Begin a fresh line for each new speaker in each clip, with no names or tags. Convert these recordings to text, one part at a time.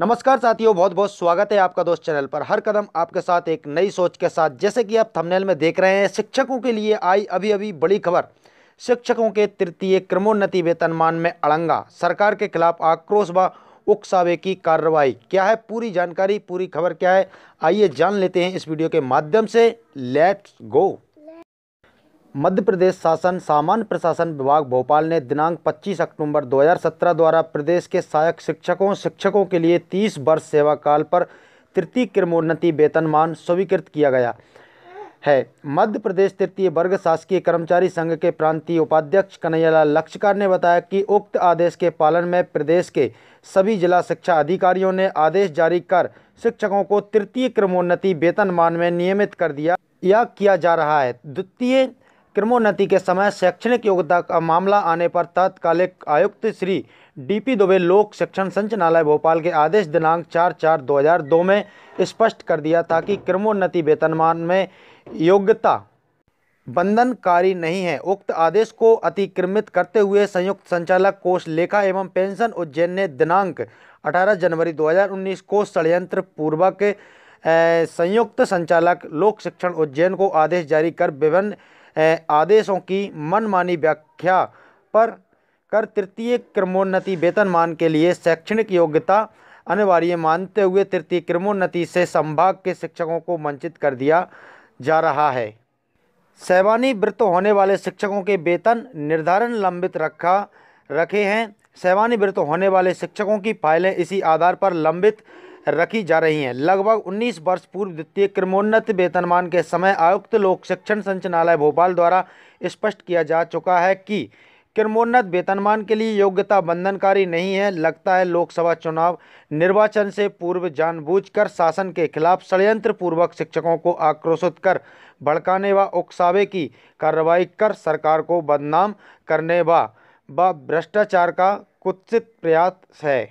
नमस्कार साथियों बहुत बहुत स्वागत है आपका दोस्त चैनल पर हर कदम आपके साथ एक नई सोच के साथ जैसे कि आप थंबनेल में देख रहे हैं शिक्षकों के लिए आई अभी अभी बड़ी खबर शिक्षकों के तृतीय क्रमोन्नति वेतनमान में अड़ंगा सरकार के खिलाफ आक्रोश व उकसावे की कार्रवाई क्या है पूरी जानकारी पूरी खबर क्या है आइए जान लेते हैं इस वीडियो के माध्यम से लेट्स गो मध्य प्रदेश शासन सामान्य प्रशासन विभाग भोपाल ने दिनांक 25 अक्टूबर 2017 द्वारा प्रदेश के सहायक शिक्षकों शिक्षकों के लिए 30 वर्ष सेवा काल पर तृतीय क्रमोन्नति वेतनमान स्वीकृत किया गया है मध्य प्रदेश तृतीय वर्ग शासकीय कर्मचारी संघ के प्रांतीय उपाध्यक्ष कन्हैयालाल लक्षकार ने बताया कि उक्त आदेश के पालन में प्रदेश के सभी जिला शिक्षा अधिकारियों ने आदेश जारी कर शिक्षकों को तृतीय क्रमोन्नति वेतनमान में नियमित कर दिया या किया जा रहा है द्वितीय क्रमोन्नति के समय शैक्षणिक योग्यता का मामला आने पर तत्कालिक आयुक्त श्री डीपी दुबे लोक शिक्षण संचालनालय भोपाल के आदेश दिनांक चार चार दो हजार दो में स्पष्ट कर दिया था कि क्रमोन्नति वेतनमान में योग्यता बंधनकारी नहीं है उक्त आदेश को अतिक्रमित करते हुए संयुक्त संचालक कोष लेखा एवं पेंशन उज्जैन ने दिनांक 18 जनवरी 2019 को षडयंत्र पूर्वक संयुक्त संचालक लोक शिक्षण उज्जैन को आदेश जारी कर विभिन्न आदेशों की मनमानी व्याख्या पर कर तृतीय क्रमोन्नति वेतनमान के लिए शैक्षणिक योग्यता अनिवार्य मानते हुए तृतीय क्रमोन्नति से संभाग के शिक्षकों को वंचित कर दिया जा रहा है सैवानी वृत्त होने वाले शिक्षकों के वेतन निर्धारण लंबित रखा रखे हैं सेवानिवृत्त होने वाले शिक्षकों की फाइलें इसी आधार पर लंबित रखी जा रही हैं लगभग 19 वर्ष पूर्व द्वितीय क्रमोन्नत वेतनमान के समय आयुक्त लोक शिक्षण संचालय भोपाल द्वारा स्पष्ट किया जा चुका है कि क्रमोन्नत वेतनमान के लिए योग्यता बंधनकारी नहीं है लगता है लोकसभा चुनाव निर्वाचन से पूर्व जानबूझकर शासन के खिलाफ षडयंत्र पूर्वक शिक्षकों को आक्रोशित कर भड़काने व उकसावे की कार्रवाई कर सरकार को बदनाम करने व भ्रष्टाचार का कुत्सित प्रयास है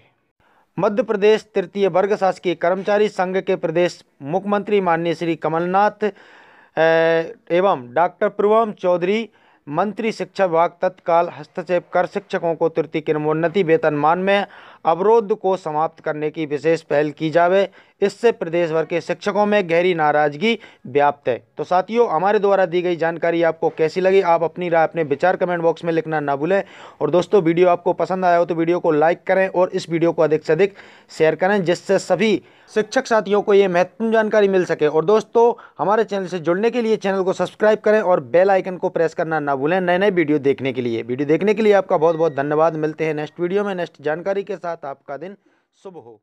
मध्य प्रदेश तृतीय वर्ग शासकीय कर्मचारी संघ के प्रदेश मुख्यमंत्री माननीय श्री कमलनाथ एवं डॉक्टर पूर्वम चौधरी मंत्री शिक्षा विभाग तत्काल हस्तक्षेप कर शिक्षकों को तृतीय वेतन वेतनमान में अवरोध को समाप्त करने की विशेष पहल की जावे इससे प्रदेश भर के शिक्षकों में गहरी नाराजगी व्याप्त है तो साथियों हमारे द्वारा दी गई जानकारी आपको कैसी लगी आप अपनी राय अपने विचार कमेंट बॉक्स में लिखना ना भूलें और दोस्तों वीडियो आपको पसंद आया हो तो वीडियो को लाइक करें और इस वीडियो को अधिक से अधिक शेयर करें जिससे सभी शिक्षक साथियों को ये महत्वपूर्ण जानकारी मिल सके और दोस्तों हमारे चैनल से जुड़ने के लिए चैनल को सब्सक्राइब करें और बेल आइकन को प्रेस करना ना ना भूलें नए नए वीडियो देखने के लिए वीडियो देखने के लिए आपका बहुत बहुत धन्यवाद मिलते हैं नेक्स्ट वीडियो में नेक्स्ट जानकारी के साथ आपका दिन शुभ हो